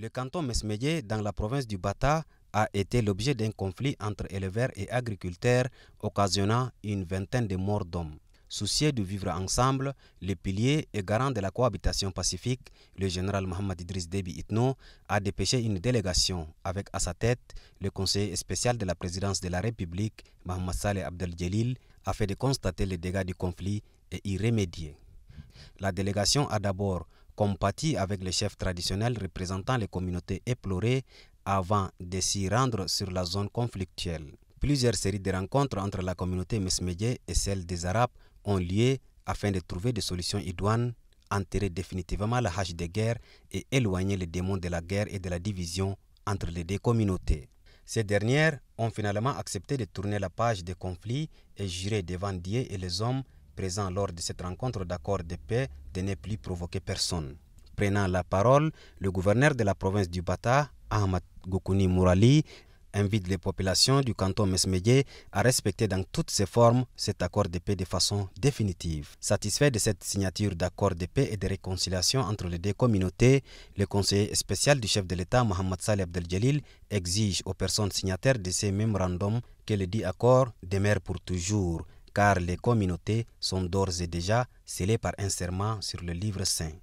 Le canton Mesmeyer, dans la province du Bata, a été l'objet d'un conflit entre éleveurs et agriculteurs, occasionnant une vingtaine de morts d'hommes. Soucieux de vivre ensemble, les piliers et garant de la cohabitation pacifique, le général Mohamed Idriss Debi Itno, a dépêché une délégation avec à sa tête le conseiller spécial de la présidence de la République, Mohamed Saleh Abdel Djelil, afin de constater les dégâts du conflit et y remédier. La délégation a d'abord compatit avec les chefs traditionnels représentant les communautés éplorées avant de s'y rendre sur la zone conflictuelle. Plusieurs séries de rencontres entre la communauté mesmédié et celle des Arabes ont lieu afin de trouver des solutions idoines, enterrer définitivement la hache de guerre et éloigner les démons de la guerre et de la division entre les deux communautés. Ces dernières ont finalement accepté de tourner la page des conflits et jurer devant Dieu et les hommes présent lors de cette rencontre d'accord de paix de ne plus provoquer personne. Prenant la parole, le gouverneur de la province du Bata, Ahmad Gokuni Mourali, invite les populations du canton Mesmedje à respecter dans toutes ses formes cet accord de paix de façon définitive. Satisfait de cette signature d'accord de paix et de réconciliation entre les deux communautés, le conseiller spécial du chef de l'État Mohamed Saleh Abdeljalil exige aux personnes signataires de ces mémorandums que le dit accord demeure pour toujours car les communautés sont d'ores et déjà scellées par un serment sur le livre saint.